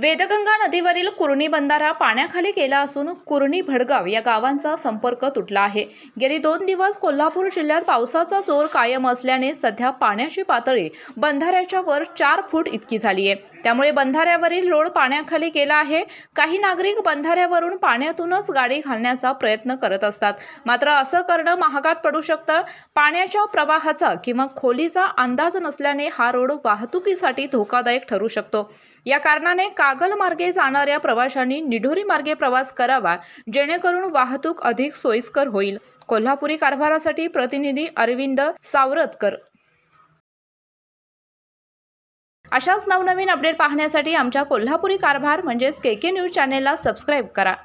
वेदगंगा नदीवरील कुर्णी बंधारा पाण्याखाली गेला असून कुर्णी भडगाव या गावांचा संपर्क तुटला आहे गेली दोन दिवस कोल्हापूर जिल्ह्यात पावसाचा जोर कायम असल्याने सध्या पाण्याची पातळी बंधाऱ्याच्या वर चार फूट इतकी झाली आहे त्यामुळे बंधाऱ्यावरील रोड पाण्याखाली गेला आहे काही नागरिक बंधाऱ्यावरून पाण्यातूनच गाडी घालण्याचा प्रयत्न करत असतात मात्र असं करणं महागात पडू शकतं पाण्याच्या प्रवाहाचा किंवा खोलीचा अंदाज नसल्याने हा रोड वाहतुकीसाठी धोकादायक ठरू शकतो या कारणाने कागल मार्गे जाणाऱ्या प्रवाशांनी निढोरी मार्गे प्रवास करावा जेणेकरून वाहतूक अधिक सोयीस्कर होईल कोल्हापुरी कारभारासाठी प्रतिनिधी अरविंद सावरतकर अशाच नवनवीन अपडेट पाहण्यासाठी आमच्या कोल्हापुरी कारभार म्हणजेच के के न्यूज चॅनेलला सबस्क्राईब करा